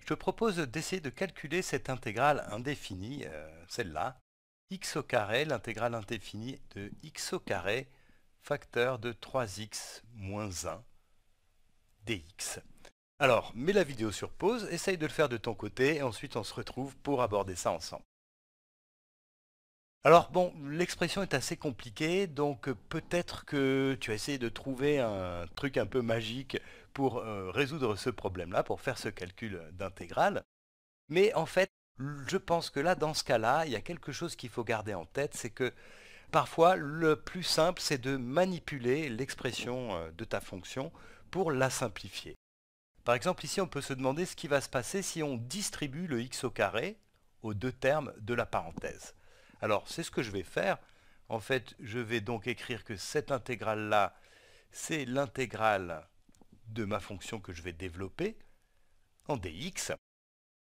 Je te propose d'essayer de calculer cette intégrale indéfinie, euh, celle-là, x au carré, l'intégrale indéfinie de x au carré, facteur de 3x moins 1 dx. Alors, mets la vidéo sur pause, essaye de le faire de ton côté, et ensuite on se retrouve pour aborder ça ensemble. Alors bon, l'expression est assez compliquée, donc euh, peut-être que tu as essayé de trouver un truc un peu magique pour euh, résoudre ce problème-là, pour faire ce calcul d'intégrale. Mais en fait, je pense que là, dans ce cas-là, il y a quelque chose qu'il faut garder en tête, c'est que parfois, le plus simple, c'est de manipuler l'expression euh, de ta fonction pour la simplifier. Par exemple, ici, on peut se demander ce qui va se passer si on distribue le x au carré aux deux termes de la parenthèse. Alors, c'est ce que je vais faire. En fait, je vais donc écrire que cette intégrale-là, c'est l'intégrale de ma fonction que je vais développer en dx.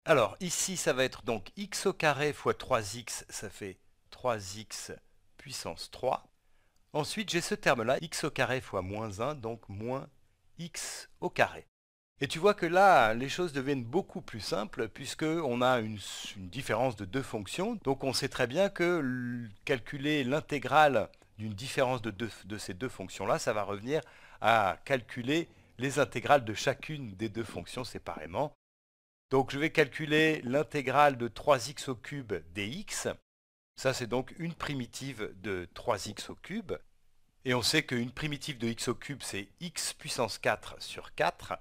Alors ici, ça va être donc x au carré fois 3x, ça fait 3x puissance 3. Ensuite, j'ai ce terme-là, x au carré fois moins 1, donc moins x au carré. Et tu vois que là, les choses deviennent beaucoup plus simples puisqu'on a une, différence de deux fonctions. Donc on sait très bien que calculer l'intégrale d'une différence de, de ces deux fonctions-là, ça va revenir à calculer les intégrales de chacune des deux fonctions séparément. Donc je vais calculer l'intégrale de 3x au cube dx. Ça c'est donc une primitive de 3x au cube. Et on sait qu'une primitive de x au cube c'est x puissance 4 sur 4.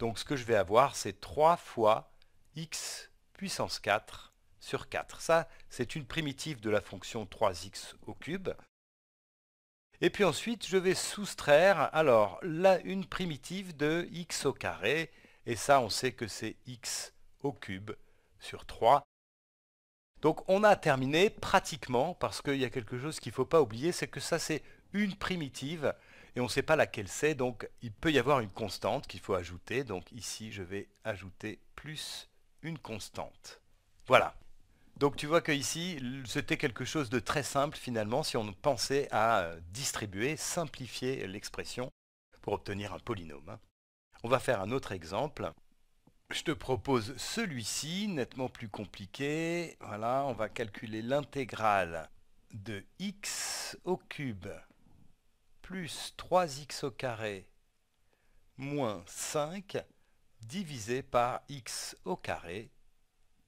Donc ce que je vais avoir, c'est 3 fois x puissance 4 sur 4. Ça, c'est une primitive de la fonction 3x au cube. Et puis ensuite, je vais soustraire, alors, là, une primitive de x au carré. Et ça, on sait que c'est x au cube sur 3. Donc on a terminé pratiquement, parce qu'il y a quelque chose qu'il ne faut pas oublier, c'est que ça c'est une primitive et on ne sait pas laquelle c'est, donc il peut y avoir une constante qu'il faut ajouter. Donc ici, je vais ajouter plus une constante. Voilà. Donc tu vois que c'était quelque chose de très simple finalement si on pensait à euh, distribuer, simplifier l'expression pour obtenir un polynôme. Hein. On va faire un autre exemple. Je te propose celui-ci, nettement plus compliqué. Voilà, on va calculer l'intégrale de x au cube plus 3x au carré moins 5 divisé par x au carré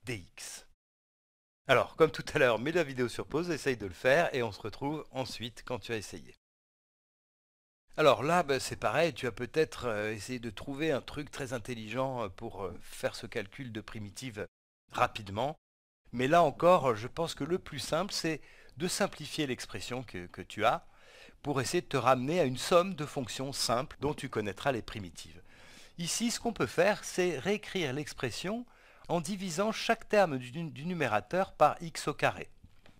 dx. Alors, comme tout à l'heure, mets la vidéo sur pause, essaye de le faire et on se retrouve ensuite quand tu as essayé. Alors là, ben, c'est pareil, tu as peut-être euh, essayé de trouver un truc très intelligent euh, pour euh, faire ce calcul de primitive rapidement. Mais là encore, je pense que le plus simple, c'est de simplifier l'expression que tu as pour essayer de te ramener à une somme de fonctions simples dont tu connaîtras les primitives. Ici, ce qu'on peut faire, c'est réécrire l'expression en divisant chaque terme du, numérateur par x au carré.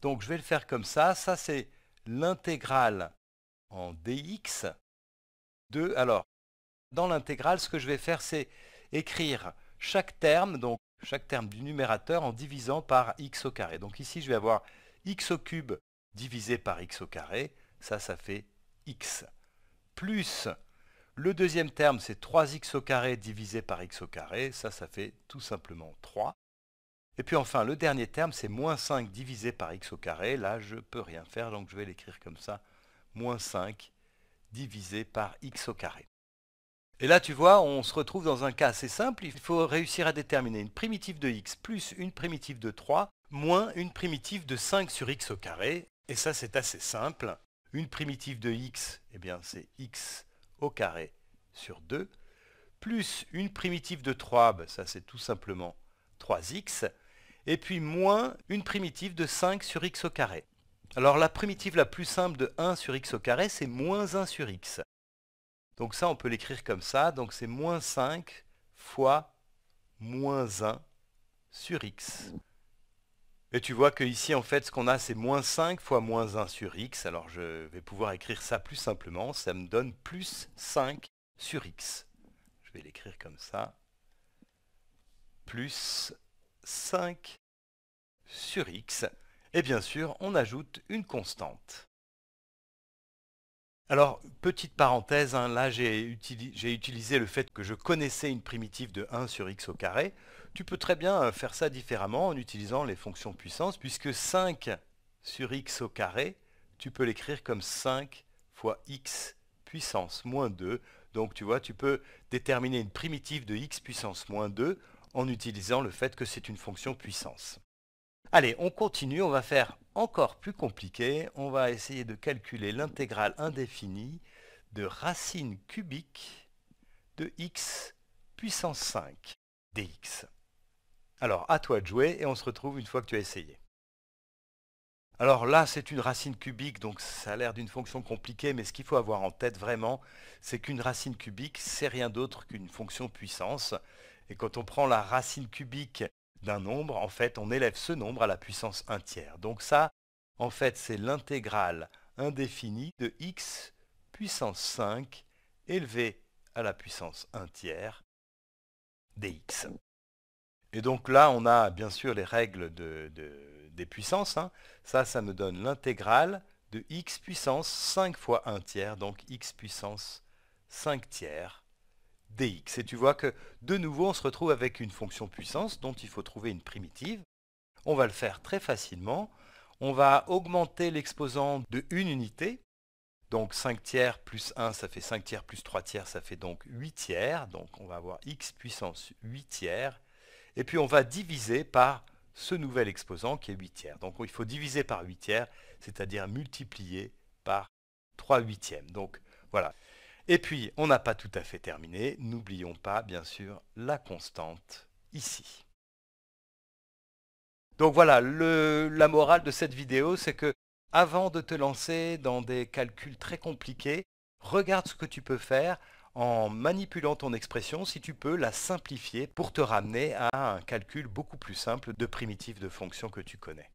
Donc je vais le faire comme ça, ça c'est l'intégrale en dx de... Alors, dans l'intégrale, ce que je vais faire, c'est écrire chaque terme, donc chaque terme du numérateur en divisant par x au carré. Donc ici, je vais avoir x au cube divisé par x au carré, ça, ça fait x. Plus le deuxième terme, c'est 3x au carré divisé par x au carré, ça, ça fait tout simplement 3. Et puis enfin, le dernier terme, c'est moins 5 divisé par x au carré. Là, je ne peux rien faire, donc je vais l'écrire comme ça. Moins 5 divisé par x au carré. Et là, tu vois, on se retrouve dans un cas assez simple. Il faut réussir à déterminer une primitive de x plus une primitive de 3 moins une primitive de 5 sur x au carré. Et ça, c'est assez simple. Une primitive de x, eh bien c'est x au carré sur 2, plus une primitive de 3, ben, ça c'est tout simplement 3x, et puis moins une primitive de 5 sur x au carré. Alors la primitive la plus simple de 1 sur x au carré, c'est moins 1 sur x. Donc ça, on peut l'écrire comme ça, donc c'est moins 5 fois moins 1 sur x. Et tu vois que ici, en fait, ce qu'on a, c'est moins 5 fois moins 1 sur x. Alors, je vais pouvoir écrire ça plus simplement. Ça me donne plus 5 sur x. Je vais l'écrire comme ça. Plus 5 sur x. Et bien sûr, on ajoute une constante. Alors, petite parenthèse, hein, là j'ai utilisé, utilisé le fait que je connaissais une primitive de 1 sur x au carré. Tu peux très bien euh, faire ça différemment en utilisant les fonctions puissance, puisque 5 sur x au carré, tu peux l'écrire comme 5 fois x puissance moins 2. Donc tu vois, tu peux déterminer une primitive de x puissance moins 2 en utilisant le fait que c'est une fonction puissance. Allez, on continue, on va faire encore plus compliqué. On va essayer de calculer l'intégrale indéfinie de racine cubique de x puissance 5 dx. Alors, à toi de jouer et on se retrouve une fois que tu as essayé. Alors là, c'est une racine cubique, donc ça a l'air d'une fonction compliquée, mais ce qu'il faut avoir en tête vraiment, c'est qu'une racine cubique, c'est rien d'autre qu'une fonction puissance. Et quand on prend la racine cubique d'un nombre, en fait, on élève ce nombre à la puissance 1 tiers. Donc ça, en fait, c'est l'intégrale indéfinie de x puissance 5 élevé à la puissance 1 tiers dx. Et donc là, on a bien sûr les règles des puissances. Hein. Ça, ça me donne l'intégrale de x puissance 5 fois 1 tiers, donc x puissance 5 tiers dx. Et tu vois que de nouveau, on se retrouve avec une fonction puissance dont il faut trouver une primitive. On va le faire très facilement. On va augmenter l'exposant de une unité. Donc 5 tiers plus 1, ça fait 5 tiers plus 3 tiers, ça fait donc 8 tiers. Donc on va avoir x puissance 8 tiers. Et puis on va diviser par ce nouvel exposant qui est 8 tiers. Donc il faut diviser par 8 tiers, c'est-à-dire multiplier par 3 huitièmes. Donc voilà. Et puis, on n'a pas tout à fait terminé. N'oublions pas, bien sûr, la constante ici. Donc voilà, la morale de cette vidéo, c'est que avant de te lancer dans des calculs très compliqués, regarde ce que tu peux faire en manipulant ton expression, si tu peux la simplifier pour te ramener à un calcul beaucoup plus simple de primitives de fonctions que tu connais.